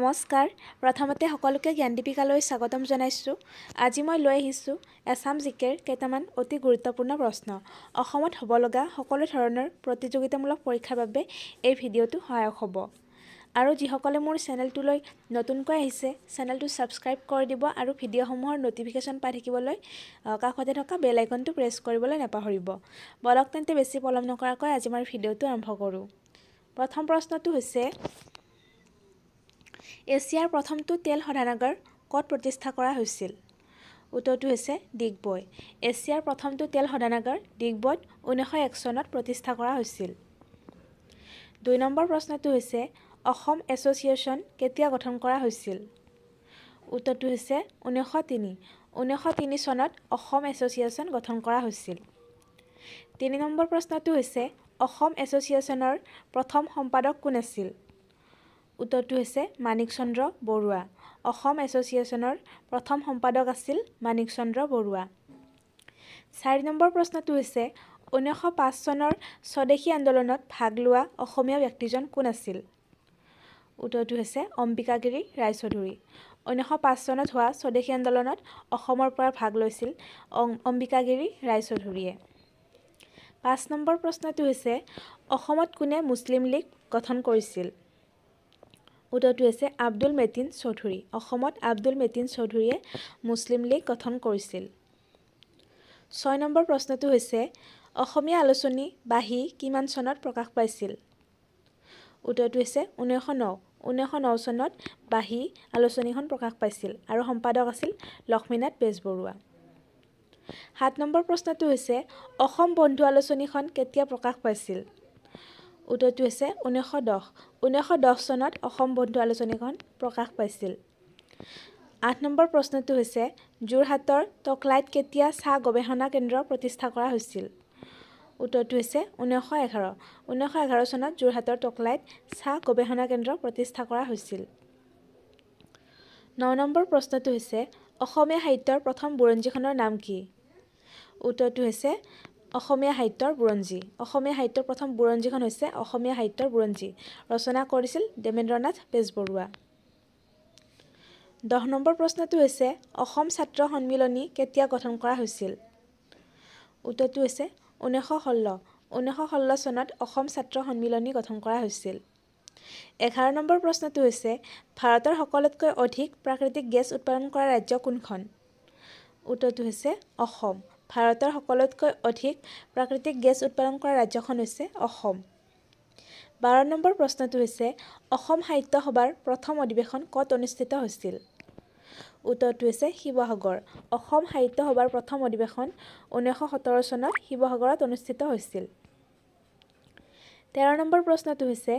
নমস্কাৰ প্ৰথমতে সকলোকে জ্ঞান দীপিকালৈ স্বাগতম জনাইছোঁ আজি মই লৈ আহিছোঁ এছাম জিকেৰ কেইটামান অতি গুৰুত্বপূৰ্ণ প্ৰশ্ন অসমত হ'ব লগা সকলো ধৰণৰ প্ৰতিযোগিতামূলক পৰীক্ষাৰ বাবে এই ভিডিঅ'টো সহায়ক হ'ব আৰু যিসকলে মোৰ চেনেলটোলৈ নতুনকৈ আহিছে চেনেলটো ছাবস্ক্ৰাইব কৰি দিব আৰু ভিডিঅ'সমূহৰ ন'টিফিকেশ্যন পাই থাকিবলৈ কাষতে থকা বেল আইকনটো প্ৰেছ কৰিবলৈ নাপাহৰিব বলক তেন্তে বেছি পলম নকৰাকৈ আজি মই ভিডিঅ'টো আৰম্ভ কৰোঁ প্ৰথম প্ৰশ্নটো হৈছে এছিয়াৰ প্ৰথমটো তেল শোধনাগাৰ ক'ত প্ৰতিষ্ঠা কৰা হৈছিল উত্তৰটো হৈছে ডিগবৈ এছিয়াৰ প্ৰথমটো তেল শোধনাগাৰ ডিগবৈত ঊনৈছশ এক চনত প্ৰতিষ্ঠা কৰা হৈছিল দুই নম্বৰ প্ৰশ্নটো হৈছে অসম এছ'চিয়েশ্যন কেতিয়া গঠন কৰা হৈছিল উত্তৰটো হৈছে ঊনৈশ তিনি ঊনৈশ তিনি চনত অসম এছ'চিয়েশ্যন গঠন কৰা হৈছিল তিনি নম্বৰ প্ৰশ্নটো হৈছে অসম এছ'চিয়েশ্যনৰ প্ৰথম সম্পাদক কোন আছিল উত্তৰটো হৈছে মানিক চন্দ্ৰ বৰুৱা অসম এছ'চিয়েশ্যনৰ প্ৰথম সম্পাদক আছিল মানিক চন্দ্ৰ বৰুৱা চাৰি নম্বৰ প্ৰশ্নটো হৈছে ঊনৈশ পাঁচ চনৰ স্বদেশী আন্দোলনত ভাগ লোৱা অসমীয়া ব্যক্তিজন কোন আছিল উত্তৰটো হৈছে অম্বিকাগিৰি ৰায়চৌধুৰী ঊনৈশ পাঁচ চনত হোৱা স্বদেশী আন্দোলনত অসমৰ পৰা ভাগ লৈছিল অম্বিকাগিৰি ৰায়চৌধুৰীয়ে পাঁচ নম্বৰ প্ৰশ্নটো হৈছে অসমত কোনে মুছলিম লীগ গঠন কৰিছিল উত্তৰটো হৈছে আব্দুল মেটিন চৌধুৰী অসমত আব্দুল মেটিন চৌধুৰীয়ে মুছলিম লীগ গঠন কৰিছিল ছয় নম্বৰ প্ৰশ্নটো হৈছে অসমীয়া আলোচনী বাহী কিমান চনত প্ৰকাশ পাইছিল উত্তৰটো হৈছে ঊনৈছশ ন ঊনৈছশ ন চনত বাহী আলোচনীখন প্ৰকাশ পাইছিল আৰু সম্পাদক আছিল লক্ষ্মীনাথ বেজবৰুৱা সাত নম্বৰ প্ৰশ্নটো হৈছে অসম বন্ধু আলোচনীখন কেতিয়া প্ৰকাশ পাইছিল উত্তৰটো হৈছে ঊনৈছশ দহ ঊনৈছশ দহ চনত অসম বন্ধু আলোচনীখন প্ৰকাশ পাইছিল আঠ নম্বৰ প্ৰশ্নটো হৈছে যোৰহাটৰ টকলাইত কেতিয়া চাহ গৱেষণা কেন্দ্ৰ প্ৰতিষ্ঠা কৰা হৈছিল উত্তৰটো হৈছে ঊনৈছশ এঘাৰ ঊনৈছশ এঘাৰ চনত যোৰহাটৰ টকলাইত চাহ গৱেষণা কেন্দ্ৰ প্ৰতিষ্ঠা কৰা হৈছিল ন নম্বৰ প্ৰশ্নটো হৈছে অসমীয়া সাহিত্যৰ প্ৰথম বুৰঞ্জীখনৰ নাম কি উত্তৰটো হৈছে অসমীয়া সাহিত্যৰ বুৰঞ্জী অসমীয়া সাহিত্যৰ প্ৰথম বুৰঞ্জীখন হৈছে অসমীয়া সাহিত্যৰ বুৰঞ্জী ৰচনা কৰিছিল দেৱেন্দ্ৰনাথ বেজবৰুৱা দহ নম্বৰ প্ৰশ্নটো হৈছে অসম ছাত্ৰ সন্মিলনী কেতিয়া গঠন কৰা হৈছিল উত্তৰটো হৈছে ঊনৈশ ষোল্ল ঊনৈশ ষোল্ল চনত অসম ছাত্ৰ সন্মিলনী গঠন কৰা হৈছিল এঘাৰ নম্বৰ প্ৰশ্নটো হৈছে ভাৰতৰ সকলোতকৈ অধিক প্ৰাকৃতিক গেছ উৎপাদন কৰা ৰাজ্য কোনখন উত্তৰটো হৈছে অসম ভাৰতৰ সকলোতকৈ অধিক প্ৰাকৃতিক গেছ উৎপাদন কৰা ৰাজ্যখন হৈছে অসম বাৰ নম্বৰ প্ৰশ্নটো হৈছে অসম সাহিত্য সভাৰ প্ৰথম অধিৱেশন ক'ত অনুষ্ঠিত হৈছিল উত্তৰটো হৈছে শিৱসাগৰ অসম সাহিত্য সভাৰ প্ৰথম অধিৱেশন ঊনৈছশ সোতৰ চনত শিৱসাগৰত অনুষ্ঠিত হৈছিল তেৰ নম্বৰ প্ৰশ্নটো হৈছে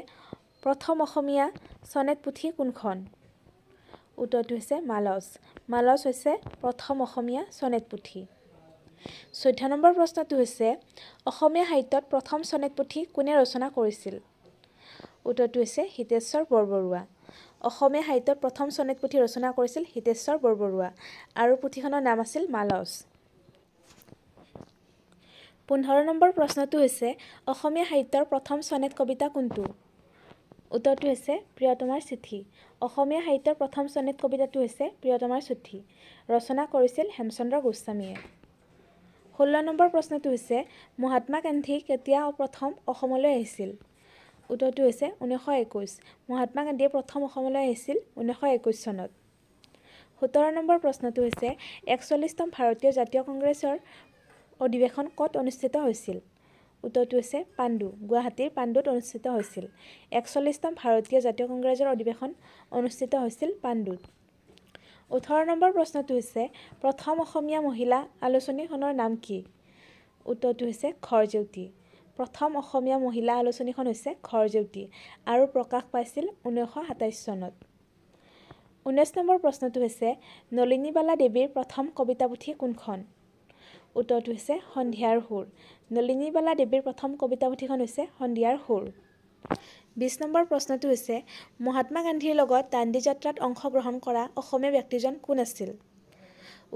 প্ৰথম অসমীয়া চনেট পুথি কোনখন উত্তৰটো হৈছে মালচ মালচ হৈছে প্ৰথম অসমীয়া চনেট পুথি চৈধ্য নম্বৰ প্ৰশ্নটো হৈছে অসমীয়া সাহিত্যত প্ৰথম চনেট পুথি কোনে ৰচনা কৰিছিল উত্তৰটো হৈছে হিতেশ্বৰ বৰবৰুৱা অসমীয়া সাহিত্যত প্ৰথম চনেট পুথি ৰচনা কৰিছিল হিতেশ্বৰ বৰবৰুৱা আৰু পুথিখনৰ নাম আছিল মালচ পোন্ধৰ নম্বৰ প্ৰশ্নটো হৈছে অসমীয়া সাহিত্যৰ প্ৰথম চনেট কবিতা কোনটো উত্তৰটো হৈছে প্ৰিয়তমাৰ চিঠি অসমীয়া সাহিত্যৰ প্ৰথম চনেট কবিতাটো হৈছে প্ৰিয়তমাৰ চিঠি ৰচনা কৰিছিল হেমচন্দ্ৰ গোস্বামীয়ে ষোল্ল নম্বৰ প্ৰশ্নটো হৈছে মহাত্মা গান্ধী কেতিয়া প্ৰথম অসমলৈ আহিছিল উত্তৰটো হৈছে ঊনৈশ একৈছ মহাত্মা গান্ধীয়ে প্ৰথম অসমলৈ আহিছিল ঊনৈশ একৈছ চনত সোতৰ নম্বৰ প্ৰশ্নটো হৈছে একচল্লিছতম ভাৰতীয় জাতীয় কংগ্ৰেছৰ অধিৱেশন ক'ত অনুষ্ঠিত হৈছিল উত্তৰটো হৈছে পাণ্ডু গুৱাহাটীৰ পাণ্ডুত অনুষ্ঠিত হৈছিল একচল্লিছতম ভাৰতীয় জাতীয় কংগ্ৰেছৰ অধিৱেশন অনুষ্ঠিত হৈছিল পাণ্ডুত ওঠৰ নম্বৰ প্ৰশ্নটো হৈছে প্ৰথম অসমীয়া মহিলা আলোচনীখনৰ নাম কি উত্তৰটো হৈছে খৰজ্যোতি প্ৰথম অসমীয়া মহিলা আলোচনীখন হৈছে খৰজ্যোতি আৰু প্ৰকাশ পাইছিল ঊনৈছশ সাতাইছ চনত ঊনৈছ নম্বৰ প্ৰশ্নটো হৈছে নলিনীবালা দেৱীৰ প্ৰথম কবিতা পুথি কোনখন উত্তৰটো হৈছে সন্ধিয়াৰ সুৰ নলিনীবালা দেৱীৰ প্ৰথম কবিতা পুথিখন হৈছে সন্ধিয়াৰ সুৰ বিছ নম্বৰ প্ৰশ্নটো হৈছে মহাত্মা গান্ধীৰ লগত দাণ্ডি যাত্ৰাত অংশগ্ৰহণ কৰা অসমীয়া ব্যক্তিজন কোন আছিল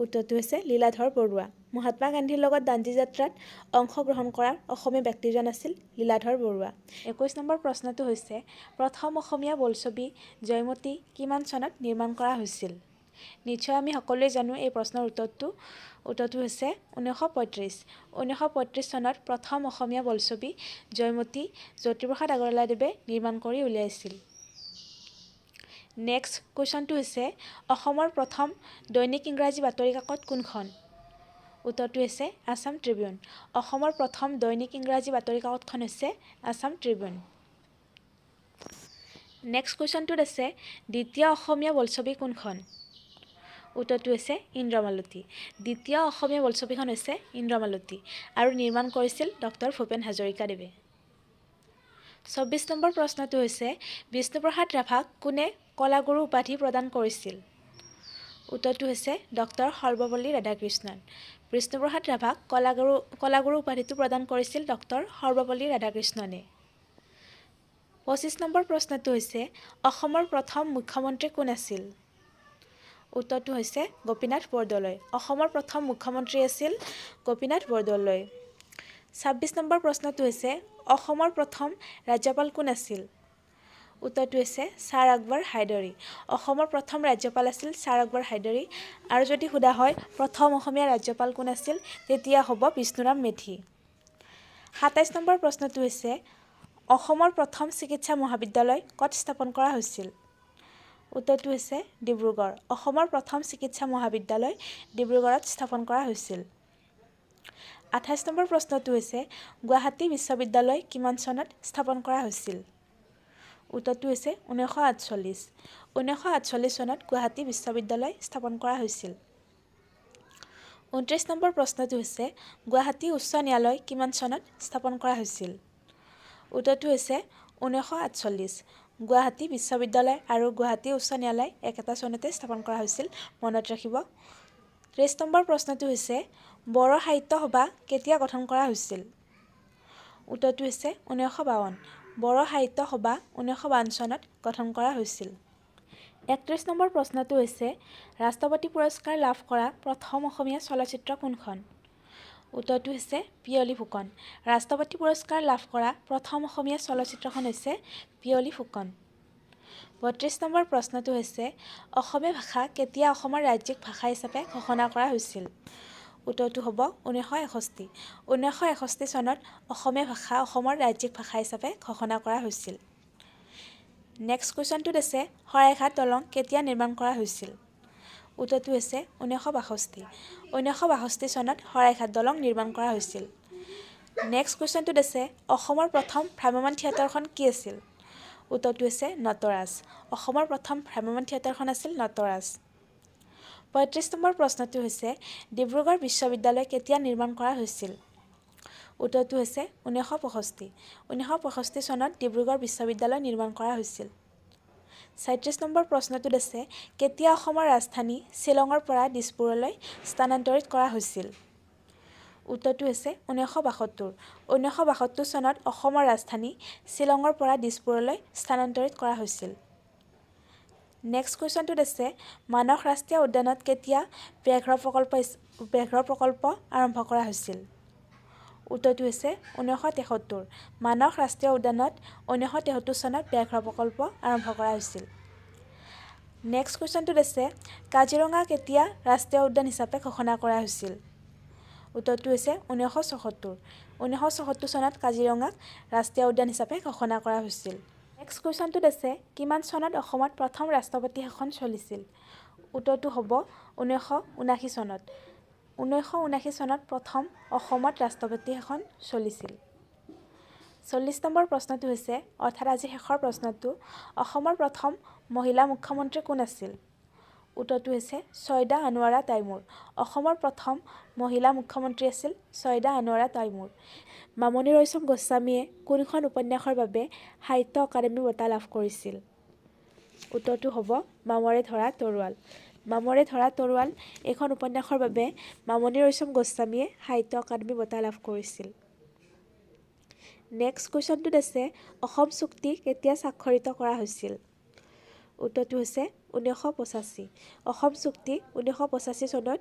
উত্তৰটো হৈছে লীলাধৰ বৰুৱা মহাত্মা গান্ধীৰ লগত দাণ্ডি যাত্ৰাত অংশগ্ৰহণ কৰা অসমীয়া ব্যক্তিজন আছিল লীলাধৰ বৰুৱা একৈছ নম্বৰ প্ৰশ্নটো হৈছে প্ৰথম অসমীয়া বোলছবি জয়মতী কিমান চনত নিৰ্মাণ কৰা হৈছিল নিশ্চয় আমি সকলোৱে জানো এই প্ৰশ্নৰ উত্তৰটো উত্তৰটো হৈছে ঊনৈশ পঁয়ত্ৰিছ ঊনৈশ পঁয়ত্ৰিছ চনত প্ৰথম অসমীয়া বলছবি জয়মতী জ্যোতিপ্ৰসাদ আগৰৱালাদেৱে নিৰ্মাণ কৰি উলিয়াইছিল নেক্সট কুৱেশ্যনটো হৈছে অসমৰ প্ৰথম দৈনিক ইংৰাজী বাতৰি কাকত কোনখন উত্তৰটো হৈছে আছাম ট্ৰিবিউন অসমৰ প্ৰথম দৈনিক ইংৰাজী বাতৰি কাকতখন হৈছে আছাম ট্ৰিবিউন নেক্সট কুৱেশ্যনটোত আছে দ্বিতীয় অসমীয়া বলছবি কোনখন উত্তৰটো হৈছে ইন্দ্ৰমালতী দ্বিতীয় অসমীয়া বলছবিখন হৈছে ইন্দ্ৰমালতী আৰু নিৰ্মাণ কৰিছিল ডক্টৰ ভূপেন হাজৰিকাদেৱে চৌব্বিছ নম্বৰ প্ৰশ্নটো হৈছে বিষ্ণুপ্ৰসাদ ৰাভাক কোনে কলাগুৰু উপাধি প্ৰদান কৰিছিল উত্তৰটো হৈছে ডক্টৰ সৰ্বপল্লী ৰাধাকৃষ্ণন বিষ্ণুপ্ৰসাদ ৰাভাক কলাগুৰু কলাগুৰু উপাধিটো প্ৰদান কৰিছিল ডক্টৰ সৰ্বপল্লী ৰাধাকৃষ্ণনে পঁচিছ নম্বৰ প্ৰশ্নটো হৈছে অসমৰ প্ৰথম মুখ্যমন্ত্ৰী কোন আছিল উত্তৰটো হৈছে গোপীনাথ বৰদলৈ অসমৰ প্ৰথম মুখ্যমন্ত্ৰী আছিল গোপীনাথ বৰদলৈ ছাব্বিছ নম্বৰ প্ৰশ্নটো হৈছে অসমৰ প্ৰথম ৰাজ্যপাল কোন আছিল উত্তৰটো হৈছে ছাৰ আকবৰ হাইদৰী অসমৰ প্ৰথম ৰাজ্যপাল আছিল ছাৰ আকবৰ হাইদৰী আৰু যদি সোধা হয় প্ৰথম অসমীয়া ৰাজ্যপাল কোন আছিল তেতিয়া হ'ব বিষ্ণুৰাম মেধি সাতাইছ নম্বৰ প্ৰশ্নটো হৈছে অসমৰ প্ৰথম চিকিৎসা মহাবিদ্যালয় ক'ত স্থাপন কৰা হৈছিল উত্তৰটো হৈছে ডিব্ৰুগড় অসমৰ প্ৰথম চিকিৎসা মহাবিদ্যালয় ডিব্ৰুগড়ত স্থাপন কৰা হৈছিল আঠাইছ নম্বৰ প্ৰশ্নটো হৈছে গুৱাহাটী বিশ্ববিদ্যালয় কিমান চনত স্থাপন কৰা হৈছিল উত্তৰটো হৈছে ঊনৈছশ আঠচল্লিছ ঊনৈছশ আঠচল্লিছ চনত গুৱাহাটী বিশ্ববিদ্যালয় স্থাপন কৰা হৈছিল ঊনত্ৰিছ নম্বৰ প্ৰশ্নটো হৈছে গুৱাহাটী উচ্চ ন্যায়ালয় কিমান চনত স্থাপন কৰা হৈছিল উত্তৰটো হৈছে ঊনৈছশ আঠচল্লিছ গুৱাহাটী বিশ্ববিদ্যালয় আৰু গুৱাহাটী উচ্চ ন্যায়ালয় একেটা চনতে স্থাপন কৰা হৈছিল মনত ৰাখিব ত্ৰিছ নম্বৰ প্ৰশ্নটো হৈছে বড়ো সাহিত্য সভা কেতিয়া গঠন কৰা হৈছিল উত্তৰটো হৈছে ঊনৈছশ বাৱন বড়ো সাহিত্য সভা ঊনৈছশ বাৱন চনত গঠন কৰা হৈছিল একত্ৰিছ নম্বৰ প্ৰশ্নটো হৈছে ৰাষ্ট্ৰপতি পুৰস্কাৰ লাভ কৰা প্ৰথম অসমীয়া চলচ্চিত্ৰ কোনখন উত্তৰটো হৈছে পিয়লি ফুকন ৰাষ্ট্ৰপতি পুৰস্কাৰ লাভ কৰা প্ৰথম অসমীয়া চলচ্চিত্ৰখন হৈছে পিয়লি ফুকন বত্ৰিছ নম্বৰ প্ৰশ্নটো হৈছে অসমীয়া ভাষা কেতিয়া অসমৰ ৰাজ্যিক ভাষা হিচাপে ঘোষণা কৰা হৈছিল উত্তৰটো হ'ব ঊনৈশ এষষ্ঠি ঊনৈশ এষষ্ঠি চনত অসমীয়া ভাষা অসমৰ ৰাজ্যিক ভাষা হিচাপে ঘোষণা কৰা হৈছিল নেক্সট কুৱেশ্যনটোত আছে শৰাইঘাট দলং কেতিয়া নিৰ্মাণ কৰা হৈছিল উত্তৰটো হৈছে ঊনৈছশ বাষষ্ঠি ঊনৈছশ বাষষ্ঠি চনত শৰাইঘাট দলং নিৰ্মাণ কৰা হৈছিল নেক্সট কুৱেশ্যনটোত আছে অসমৰ প্ৰথম ভ্ৰাম্যমান থিয়েটাৰখন কি আছিল উত্তৰটো হৈছে নটৰাজ অসমৰ প্ৰথম ভ্ৰাম্যমান থিয়েটাৰখন আছিল নটৰাজ পঁয়ত্ৰিছ নম্বৰ প্ৰশ্নটো হৈছে ডিব্ৰুগড় বিশ্ববিদ্যালয় কেতিয়া নিৰ্মাণ কৰা হৈছিল উত্তৰটো হৈছে ঊনৈছশ পয়ষষ্ঠি ঊনৈছশ পঁষষ্ঠি চনত ডিব্ৰুগড় বিশ্ববিদ্যালয় নিৰ্মাণ কৰা হৈছিল ছয়ত্ৰিছ নম্বৰ প্ৰশ্নটোত আছে কেতিয়া অসমৰ ৰাজধানী শ্বিলঙৰ পৰা দিছপুৰলৈ স্থানান্তৰিত কৰা হৈছিল উত্তৰটো হৈছে ঊনৈছশ বাসত্তৰ ঊনৈছশ বাসত্তৰ চনত অসমৰ ৰাজধানী শ্বিলঙৰ পৰা দিছপুৰলৈ স্থানান্তৰিত কৰা হৈছিল নেক্সট কুৱেশ্যনটোত আছে মানস ৰাষ্ট্ৰীয় উদ্যানত কেতিয়া ব্যাঘ্ৰ প্ৰকল্প ব্যাঘ্ৰ প্ৰকল্প আৰম্ভ কৰা হৈছিল উত্তৰটো হৈছে ঊনৈশ তেসত্তৰ মানস ৰাষ্ট্ৰীয় উদ্যানত ঊনৈশ তেসত্তৰ চনত ব্যাঘ্ৰ প্ৰকল্প আৰম্ভ কৰা হৈছিল নেক্সট কুৱেশ্যনটোত আছে কাজিৰঙা কেতিয়া ৰাষ্ট্ৰীয় উদ্যান হিচাপে ঘোষণা কৰা হৈছিল উত্তৰটো হৈছে ঊনৈশ ছসত্তৰ ঊনৈশ ছসত্তৰ চনত কাজিৰঙাক ৰাষ্ট্ৰীয় উদ্যান হিচাপে ঘোষণা কৰা হৈছিল নেক্সট কুৱেশ্যনটোত আছে কিমান চনত অসমত প্ৰথম ৰাষ্ট্ৰপতি শাসন চলিছিল উত্তৰটো হ'ব ঊনৈশ ঊনাশী চনত ঊনৈছশ ঊনাশী চনত প্ৰথম অসমত ৰাষ্ট্ৰপতি শাসন চলিছিল চল্লিছ নম্বৰ প্ৰশ্নটো হৈছে অৰ্থাৎ আজি শেষৰ প্ৰশ্নটো অসমৰ প্ৰথম মহিলা মুখ্যমন্ত্ৰী কোন আছিল উত্তৰটো হৈছে ছয়দা আনোৱাৰা তাইমুৰ অসমৰ প্ৰথম মহিলা মুখ্যমন্ত্ৰী আছিল ছয়দা আনোৱাৰা তাইমুৰ মামণি ৰয়চম গোস্বামীয়ে কোনখন উপন্যাসৰ বাবে সাহিত্য একাডেমী বঁটা লাভ কৰিছিল উত্তৰটো হ'ব মামৰে ধৰা তৰোৱাল মামৰে ধৰা তৰোৱাল এইখন উপন্যাসৰ বাবে মামণি ৰৈচম গোস্বামীয়ে সাহিত্য একাডেমি বঁটা লাভ কৰিছিল নেক্সট কুৱেশ্যনটোত আছে অসম চুক্তি কেতিয়া স্বাক্ষৰিত কৰা হৈছিল উত্তৰটো হৈছে ঊনৈছশ পঁচাশী অসম চুক্তি ঊনৈছশ পঁচাশী চনত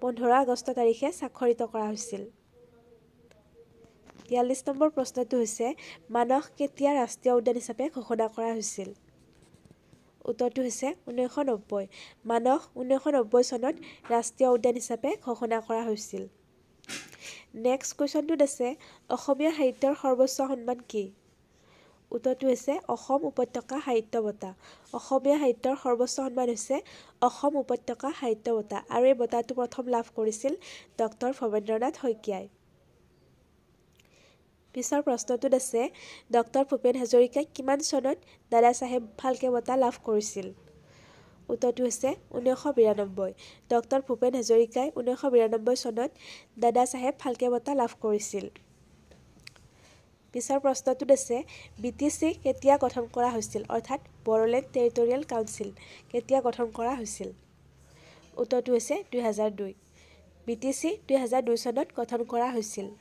পোন্ধৰ আগষ্ট তাৰিখে স্বাক্ষৰিত কৰা হৈছিল তিয়াল্লিছ নম্বৰ প্ৰশ্নটো হৈছে মানস কেতিয়া ৰাষ্ট্ৰীয় উদ্যান হিচাপে ঘোষণা কৰা হৈছিল উত্তৰটো হৈছে ঊনৈছশ নব্বৈ মানস ঊনৈছশ নব্বৈ চনত ৰাষ্ট্ৰীয় উদ্যান হিচাপে ঘোষণা কৰা হৈছিল নেক্সট কুৱেশ্যনটোত আছে অসমীয়া সাহিত্যৰ সৰ্বোচ্চ সন্মান কি উত্তৰটো হৈছে অসম উপত্যকা সাহিত্য বঁটা অসমীয়া সাহিত্যৰ সৰ্বোচ্চ সন্মান হৈছে অসম উপত্যকা সাহিত্য বঁটা আৰু এই বঁটাটো প্ৰথম লাভ কৰিছিল ডক্টৰ ভৱেন্দ্ৰনাথ শইকীয়াই পিছৰ প্ৰশ্নটোত আছে ডক্টৰ ভূপেন হাজৰিকাই কিমান চনত দাদা চাহেব ফাল্কে বঁটা লাভ কৰিছিল উত্তৰটো হৈছে ঊনৈছশ বিৰানব্বৈ ডক্টৰ ভূপেন হাজৰিকাই ঊনৈছশ বিৰানব্বৈ চনত দাদা চাহেব ফাল্কে বঁটা লাভ কৰিছিল পিছৰ প্ৰশ্নটোত আছে বি টি চি কেতিয়া গঠন কৰা হৈছিল অৰ্থাৎ বড়োলেণ্ড টেৰিটৰিয়েল কাউন্সিল কেতিয়া গঠন কৰা হৈছিল উত্তৰটো হৈছে দুহেজাৰ দুই বি টি চি দুহেজাৰ দুই চনত গঠন কৰা হৈছিল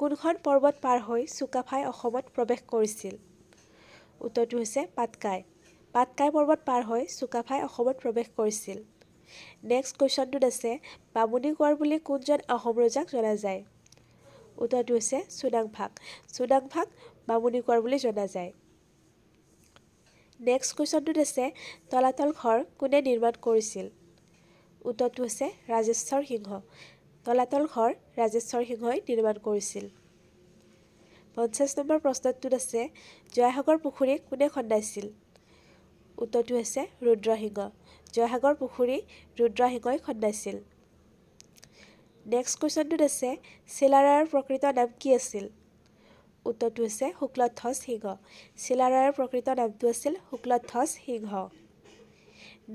কোনখন পৰ্বত পাৰ হৈ চুকাফাই অসমত প্ৰৱেশ কৰিছিল উত্তৰটো হৈছে পাটকাই পাটকাই পৰ্বত পাৰ হৈ চুকাফাই অসমত প্ৰৱেশ কৰিছিল নেক্সট কুৱেশ্যনটোত আছে বামুণী কোঁৱৰ বুলি কোনজন আহোম ৰজাক জনা যায় উত্তৰটো হৈছে চুনাংফাক চুনাংফাক বামুণী কোঁৱৰ বুলি জনা যায় নেক্সট কুৱেশ্যনটোত আছে তলাতল ঘৰ কোনে নিৰ্মাণ কৰিছিল উত্তৰটো হৈছে ৰাজেশ্বৰ সিংহ তলাতল ঘৰ ৰাজেশ্বৰ সিংহই নিৰ্মাণ কৰিছিল পঞ্চাছ নম্বৰ প্ৰশ্নটোত আছে জয়সাগৰ পুখুৰী কোনে খন্দাইছিল উত্তৰটো হৈছে ৰুদ্ৰসিংহ জয়সাগৰ পুখুৰী ৰুদ্ৰসিংহই খন্দাইছিল নেক্সট কুৱেশ্যনটোত আছে চিলাৰায়ৰ প্ৰকৃত নাম কি আছিল উত্তৰটো হৈছে শুক্লধ্বজ সিংহ চিলাৰায়ৰ প্ৰকৃত নামটো আছিল শুক্লধ্বজ সিংহ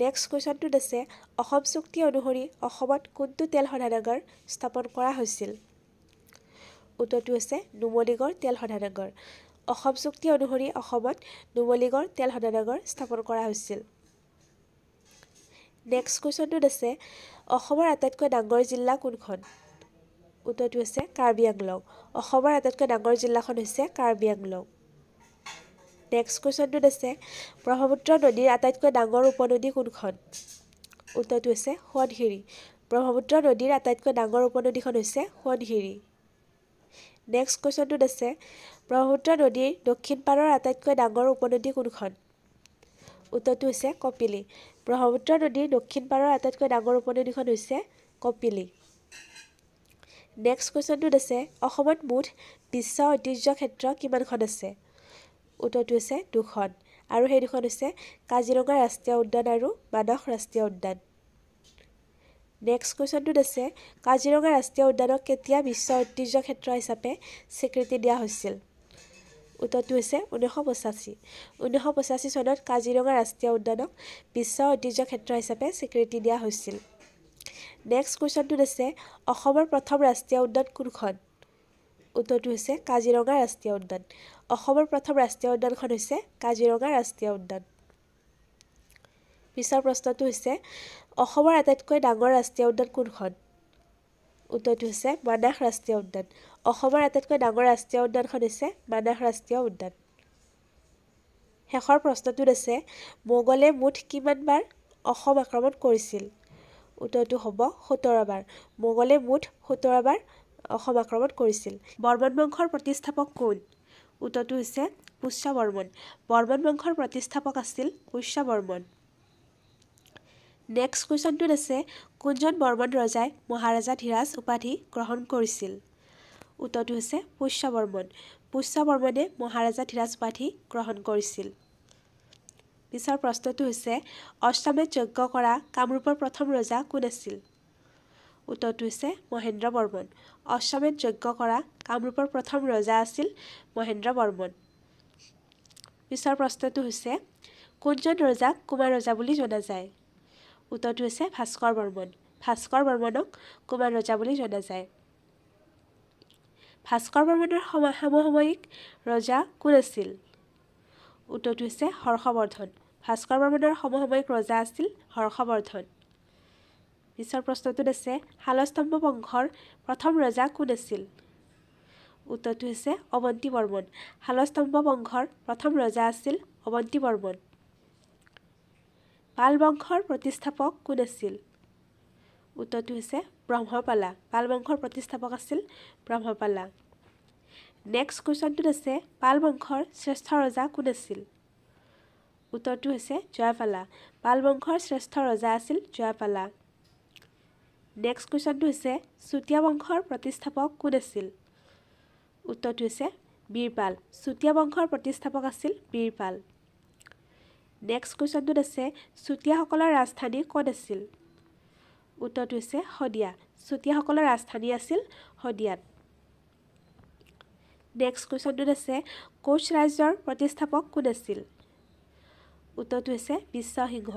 নেক্সট কুৱেশ্যনটোত আছে অসম চুক্তি অনুসৰি অসমত কোনটো তেল শোধনাগাৰ স্থাপন কৰা হৈছিল উত্তৰটো হৈছে নুমলীগড় তেল শোধনাগাৰ অসম চুক্তি অনুসৰি অসমত নুমলীগড় তেল শোধনাগাৰ স্থাপন কৰা হৈছিল নেক্সট কুৱেশ্যনটোত আছে অসমৰ আটাইতকৈ ডাঙৰ জিলা কোনখন উত্তৰটো হৈছে কাৰ্বি আংলং অসমৰ আটাইতকৈ ডাঙৰ জিলাখন হৈছে কাৰ্বি আংলং নেক্সট কুৱেশ্যনটোত আছে ব্ৰহ্মপুত্ৰ নদীৰ আটাইতকৈ ডাঙৰ উপনদী কোনখন উত্তৰটো হৈছে সোৱণশিৰি ব্ৰহ্মপুত্ৰ নদীৰ আটাইতকৈ ডাঙৰ উপনদীখন হৈছে সোৱণশিৰি নেক্সট কুৱেশ্যনটোত আছে ব্ৰহ্মপুত্ৰ নদীৰ দক্ষিণ পাৰৰ আটাইতকৈ ডাঙৰ উপনদী কোনখন উত্তৰটো হৈছে কপিলি ব্ৰহ্মপুত্ৰ নদীৰ দক্ষিণ পাৰৰ আটাইতকৈ ডাঙৰ উপনদীখন হৈছে কপিলি নেক্সট কুৱেশ্যনটোত আছে অসমত মুঠ বিশ্ব ঐতিহ্য ক্ষেত্ৰ কিমানখন আছে উত্তৰটো হৈছে দুখন আৰু সেই দুখন হৈছে কাজিৰঙা ৰাষ্ট্ৰীয় উদ্যান আৰু মানস ৰাষ্ট্ৰীয় উদ্যান নেক্সট কুৱেশ্যনটোত আছে কাজিৰঙা ৰাষ্ট্ৰীয় উদ্যানক কেতিয়া বিশ্ব ঐতিহ্য ক্ষেত্ৰ হিচাপে স্বীকৃতি দিয়া হৈছিল উত্তৰটো হৈছে ঊনৈশ পঁচাশী ঊনৈশ পঁচাশী চনত কাজিৰঙা ৰাষ্ট্ৰীয় উদ্যানক বিশ্ব ঐতিহ্য ক্ষেত্ৰ হিচাপে স্বীকৃতি দিয়া হৈছিল নেক্সট কুৱেশ্যনটোত আছে অসমৰ প্ৰথম ৰাষ্ট্ৰীয় উদ্যান কোনখন উত্তৰটো হৈছে কাজিৰঙা ৰাষ্ট্ৰীয় উদ্যান অসমৰ প্ৰথম ৰাষ্ট্ৰীয় উদ্যানখন হৈছে কাজিৰঙা ৰাষ্ট্ৰীয় উদ্যান পিছৰ প্ৰশ্নটো হৈছে অসমৰ আটাইতকৈ ডাঙৰ ৰাষ্ট্ৰীয় উদ্যান কোনখন উত্তৰটো হৈছে মানাস ৰাষ্ট্ৰীয় উদ্যান অসমৰ আটাইতকৈ ডাঙৰ ৰাষ্ট্ৰীয় উদ্যানখন হৈছে মানাস ৰাষ্ট্ৰীয় উদ্যান শেষৰ প্ৰশ্নটোত আছে মোগলে মুঠ কিমানবাৰ অসম আক্ৰমণ কৰিছিল উত্তৰটো হ'ব সোতৰবাৰ মোগলে মুঠ সোতৰবাৰ অসম আক্ৰমণ কৰিছিল বৰ্মন বংশৰ প্ৰতিষ্ঠাপক কোন উত্তৰটো হৈছে পুষ্যবৰ্মন বৰ্মন বংশৰ প্ৰতিষ্ঠাপক আছিল পুষ্য বৰ্মন নেক্সট কুৱেশ্যনটোত আছে কোনজন বৰ্মন ৰজাই মহাৰাজা ধীৰাজ উপাধি গ্ৰহণ কৰিছিল উত্তৰটো হৈছে পুষ্য পুষ্যবৰ্মন পুষ্যবৰ্মনে মহাৰাজা ধীৰাজ উপাধি গ্ৰহণ কৰিছিল পিছৰ প্ৰশ্নটো হৈছে অষ্টমে যজ্ঞ কৰা কামৰূপৰ প্ৰথম ৰজা কোন আছিল উত্তৰটো হৈছে মহেন্দ্ৰ বৰ্মন অশ্বমেধ যজ্ঞ কৰা কামৰূপৰ প্ৰথম ৰজা আছিল মহেন্দ্ৰ বৰ্মন পিছৰ প্ৰশ্নটো হৈছে কোনজন ৰজাক কুমাৰ ৰজা বুলি জনা যায় উত্তৰটো হৈছে ভাস্কৰ বৰ্মন ভাস্কৰ বৰ্মনক কুমাৰ ৰজা বুলি জনা যায় ভাস্কৰ বৰ্মনৰ সমসাময়িক ৰজা কোন আছিল উত্তৰটো হৈছে হৰ্ষবৰ্ধন ভাস্কৰ বৰ্মনৰ সমসাময়িক ৰজা আছিল হৰ্ষবৰ্ধন পিছৰ প্ৰশ্নটোত আছে শালস্তম্ভ বংশৰ প্ৰথম ৰজা কোন আছিল উত্তৰটো হৈছে অৱন্তী বৰ্মন শালস্তম্ভ বংশৰ প্ৰথম ৰজা আছিল অৱন্তী বৰ্মন পাল বংশৰ প্ৰতিষ্ঠাপক কোন আছিল উত্তৰটো হৈছে ব্ৰহ্মপালা পাল বংশৰ প্ৰতিষ্ঠাপক আছিল ব্ৰহ্মপালা নেক্সট কুৱেশ্যনটোত আছে পাল বংশৰ শ্ৰেষ্ঠ ৰজা কোন আছিল উত্তৰটো হৈছে জয়াপালা পাল বংশৰ শ্ৰেষ্ঠ ৰজা আছিল জয়াপালা নেক্সট কুৱেশ্যনটো হৈছে চুতীয়া বংশৰ প্ৰতিষ্ঠাপক কোন আছিল উত্তৰটো হৈছে বীৰপাল চুতীয়া বংশৰ প্ৰতিষ্ঠাপক আছিল বীৰপাল নেক্সট কুৱেশ্যনটোত আছে চুতীয়াসকলৰ ৰাজধানী ক'ত আছিল উত্তৰটো হৈছে শদিয়া চুতীয়াসকলৰ ৰাজধানী আছিল শদিয়াত নেক্সট কুৱেশ্যনটোত আছে কোচ ৰাজ্যৰ প্ৰতিষ্ঠাপক কোন আছিল উত্তৰটো হৈছে বিশ্বসিংহ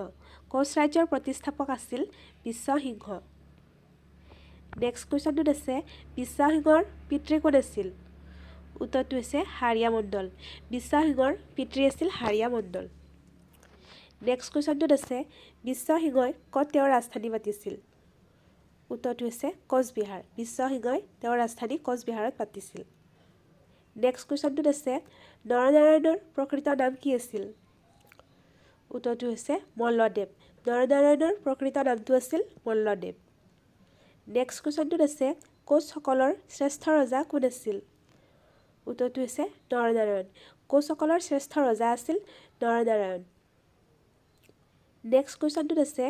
কোচ ৰাজ্যৰ প্ৰতিষ্ঠাপক আছিল বিশ্বসিংহ নেক্সট কুৱেশ্যনটোত আছে বিশ্বাস পিতৃ কোন আছিল উত্তৰটো হৈছে হাৰিয়া মণ্ডল বিশ্বাস পিতৃ আছিল হাৰিয়া মণ্ডল নেক্সট কুৱেশ্যনটোত আছে বিশ্বসিংহই ক'ত তেওঁৰ ৰাজধানী পাতিছিল উত্তৰটো হৈছে কোচবিহাৰ বিশ্বসিংহই তেওঁৰ ৰাজধানী কোচবিহাৰত পাতিছিল নেক্সট কুৱেশ্যনটোত আছে নৰনাৰায়ণৰ প্ৰকৃত নাম কি আছিল উত্তৰটো হৈছে মল্লদেৱ নৰনাৰায়ণৰ প্ৰকৃত নামটো আছিল মল্লদেৱ নেক্সট কুৱেশ্যনটোত আছে কোচসকলৰ শ্ৰেষ্ঠ ৰজা কোন আছিল উত্তৰটো হৈছে নৰনাৰায়ণ কোচসকলৰ শ্ৰেষ্ঠ ৰজা আছিল নৰনাৰায়ণ নেক্সট কুৱেশ্যনটোত আছে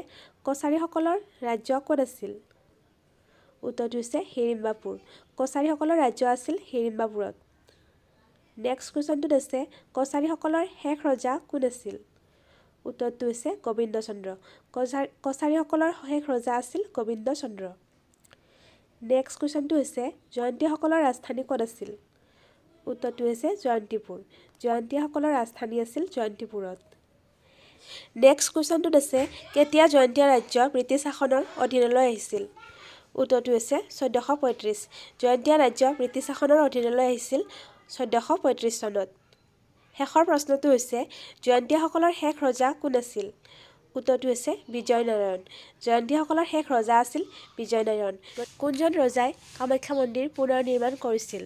কছাৰীসকলৰ ৰাজ্য ক'ত আছিল উত্তৰটো হৈছে হিৰিম্বাপুৰ কছাৰীসকলৰ ৰাজ্য আছিল হিৰিম্বাপুৰত নেক্সট কুৱেশ্যনটোত আছে কছাৰীসকলৰ শেষ ৰজা কোন আছিল উত্তৰটো হৈছে গোবিন্দ চন্দ্ৰ কছাৰী কছাৰীসকলৰ শেষ ৰজা আছিল গোবিন্দ চন্দ্ৰ নেক্সট কুৱেশ্যনটো হৈছে জয়ন্তীসকলৰ ৰাজধানী ক'ত আছিল উত্তৰটো হৈছে জয়ন্তীপুৰ জয়ন্তীসকলৰ ৰাজধানী আছিল জয়ন্তীপুৰত নেক্সট কুৱেশ্যনটোত আছে কেতিয়া জয়ন্তীয়া ৰাজ্য ব্ৰিটিছ শাসনৰ অধীনলৈ আহিছিল উত্তৰটো হৈছে চৈধ্যশ পঁয়ত্ৰিছ জয়ন্তীয়া ৰাজ্য ব্ৰিটিছ শাসনৰ অধীনলৈ আহিছিল চৈধ্যশ পঁয়ত্ৰিছ চনত শেষৰ প্ৰশ্নটো হৈছে জয়ন্তীসকলৰ শেষ ৰজা কোন আছিল উত্তৰটো হৈছে বিজয় নাৰায়ণ জয়ন্তীসকলৰ শেষ ৰজা আছিল বিজয় নাৰায়ণ কোনজন ৰজাই কামাখ্যা মন্দিৰ পুনৰ নিৰ্মাণ কৰিছিল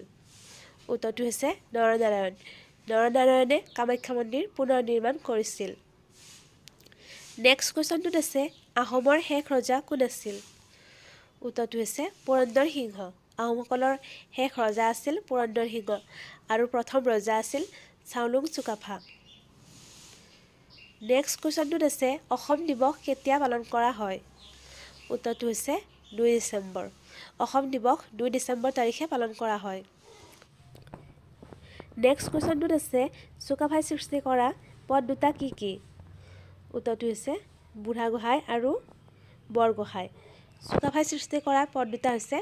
উত্তৰটো হৈছে নৰনাৰায়ণ নৰনাৰায়ণে কামাখ্যা মন্দিৰ পুনৰ নিৰ্মাণ কৰিছিল নেক্সট কুৱেশ্যনটোত আছে আহোমৰ শেষ ৰজা কোন আছিল উত্তৰটো হৈছে পুৰন্দৰ সিংহ আহোমসকলৰ শেষ ৰজা আছিল পুৰন্দৰ সিংহ আৰু প্ৰথম ৰজা আছিল চাউলুং চুকাফা নেক্সট কুৱেশ্যনটোত আছে অসম দিৱস কেতিয়া পালন কৰা হয় উত্তৰটো হৈছে দুই ডিচেম্বৰ অসম দিৱস দুই ডিচেম্বৰ তাৰিখে পালন কৰা হয় নেক্সট কুৱেশ্যনটোত আছে চুকাফাই সৃষ্টি কৰা পদ দুটা কি কি উত্তৰটো হৈছে বুঢ়াগোহাঁই আৰু বৰগোহাঁই চুকাফাই সৃষ্টি কৰা পদ দুটা হৈছে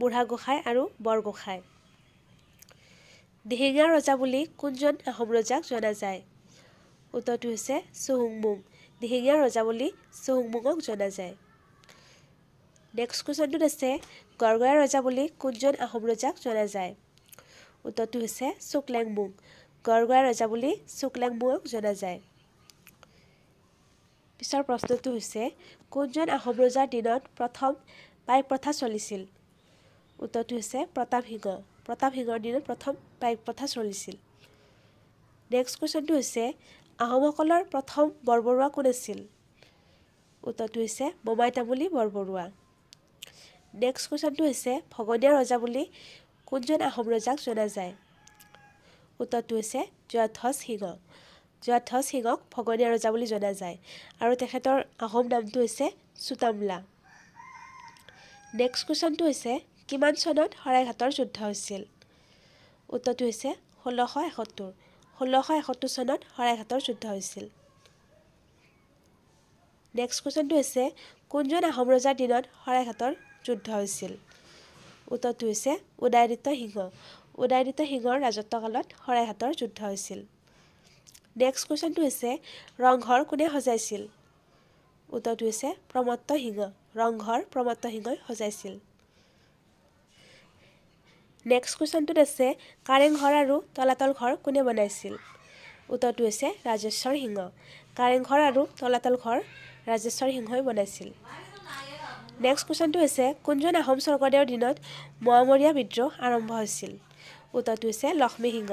বুঢ়াগোঁসাই আৰু বৰগোঁসাই দিহিঙীয়া ৰজা বুলি কোনজন আহোম ৰজাক জনা যায় উত্তৰটো হৈছে চুহুংমুং দিহিঙীয়া ৰজা বুলি চুহুংমুঙক জনা যায় নেক্সট কুৱেশ্যনটোত আছে গড়গড়া ৰজা বুলি কোনজন আহোম ৰজাক জনা যায় উত্তৰটো হৈছে চুকলেংমুং গড়গড়া ৰজা বুলি চুকলেংমুঙক জনা যায় পিছৰ প্ৰশ্নটো হৈছে কোনজন আহোম ৰজাৰ দিনত প্ৰথম পাইক প্ৰথা চলিছিল উত্তৰটো হৈছে প্ৰতাপ সিংহ প্ৰতাপ সিংহৰ দিনত প্ৰথম পাইক প্ৰথা চলিছিল নেক্সট কুৱেশ্যনটো হৈছে আহোমসকলৰ প্ৰথম বৰবৰুৱা কোন আছিল উত্তৰটো হৈছে বোমাই তামুলি বৰবৰুৱা নেক্সট কুৱেশ্যনটো হৈছে ভগনীয়া ৰজা বুলি কোনজন আহোম ৰজাক জনা যায় উত্তৰটো হৈছে জয়ধ্বজ সিংহ জয়ধ্বজ সিঙক ভগনীয়া ৰজা বুলি জনা যায় আৰু তেখেতৰ আহোম নামটো হৈছে চুতামলা নেক্সট কুৱেশ্যনটো হৈছে কিমান চনত শৰাইঘাটৰ যুদ্ধ হৈছিল উত্তৰটো হৈছে ষোল্লশ এসত্তৰ ষোল্লশ এসত্তৰ চনত শৰাইঘাটৰ যুদ্ধ হৈছিল নেক্সট কুৱেশ্যনটো হৈছে কোনজন আহোম ৰজাৰ দিনত শৰাইঘাটৰ যুদ্ধ হৈছিল উত্তৰটো হৈছে উদয়াদিত্য সিংহ সিংহৰ ৰাজত্ব কালত শৰাইঘাটৰ যুদ্ধ হৈছিল নেক্সট কুৱেশ্যনটো হৈছে ৰংঘৰ কোনে সজাইছিল উত্তৰটো হৈছে প্ৰমত্ত সিংহ ৰংঘৰ প্ৰমত্ত সিংহই সজাইছিল নেক্সট কুৱেশ্যনটোত আছে কাৰেংঘৰ আৰু তলাতল ঘৰ কোনে বনাইছিল উত্তৰটো হৈছে ৰাজেশ্বৰ সিংহ কাৰেংঘৰ আৰু তলাতল ঘৰ ৰাজেশ্বৰ সিংহই বনাইছিল নেক্সট কুৱেশ্যনটো হৈছে কোনজন আহোম স্বৰ্গদেৱৰ দিনত মোৱামৰীয়া বিদ্ৰোহ আৰম্ভ হৈছিল উত্তৰটো হৈছে লক্ষ্মী সিংহ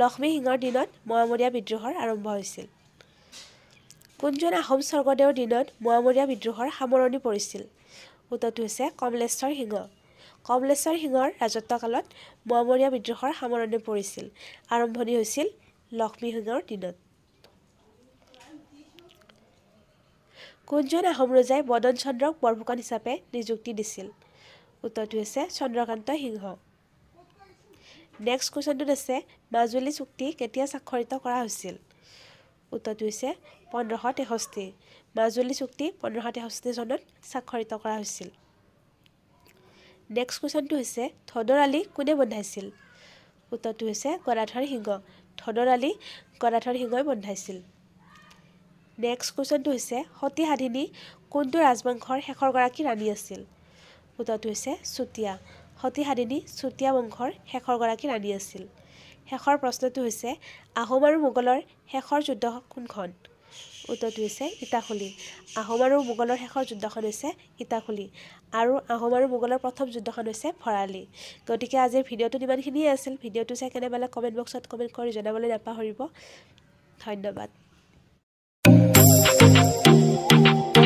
লক্ষ্মী সিংহৰ দিনত মোৱামৰীয়া বিদ্ৰোহৰ আৰম্ভ হৈছিল কোনজন আহোম স্বৰ্গদেৱৰ দিনত মোৱামৰীয়া বিদ্ৰোহৰ সামৰণি পৰিছিল উত্তৰটো হৈছে কমলেশ্বৰ সিংহ কমলেশ্বৰ সিঙৰ ৰাজত্ব কালত মোৱামৰীয়া বিদ্ৰোহৰ সামৰণি পৰিছিল আৰম্ভণি হৈছিল লক্ষ্মী সিঙৰ দিনত কোনজন আহোম ৰজাই মদন চন্দ্ৰক বৰফুকন হিচাপে নিযুক্তি দিছিল উত্তৰটো হৈছে চন্দ্ৰকান্ত সিংহ নেক্সট কুৱেশ্যনটোত আছে মাজুলী চুক্তি কেতিয়া স্বাক্ষৰিত কৰা হৈছিল উত্তৰটো হৈছে পোন্ধৰশ তেষষ্ঠি মাজুলী চুক্তি পোন্ধৰশ তেষষ্ঠি চনত স্বাক্ষৰিত কৰা হৈছিল নেক্সট কুৱেশ্যনটো হৈছে থদৰ আলি কোনে বন্ধাইছিল উত্তৰটো হৈছে গদাধৰ সিংহ থদৰ আলি গদাধৰ সিংহই বন্ধাইছিল নেক্সট কুৱেশ্যনটো হৈছে সতী সাধিনী কোনটো ৰাজবংশৰ শেষৰগৰাকী ৰাণী আছিল উত্তৰটো হৈছে চুতীয়া সতী সাধিনী চুতীয়া বংশৰ শেষৰগৰাকী ৰাণী আছিল শেষৰ প্ৰশ্নটো হৈছে আহোম আৰু মোগলৰ শেষৰ যুদ্ধ কোনখন উত্তৰটো হৈছে ইটাখলি আহোম আৰু মোগলৰ শেষৰ যুদ্ধখন হৈছে ইটাখলি আৰু আহোম আৰু মোগলৰ প্ৰথম যুদ্ধখন হৈছে ভৰালি গতিকে আজিৰ ভিডিঅ'টো ইমানখিনিয়ে আছিল ভিডিঅ'টো চাই কেনে পালে কমেণ্ট বক্সত কমেণ্ট কৰি জনাবলৈ নাপাহৰিব ধন্যবাদ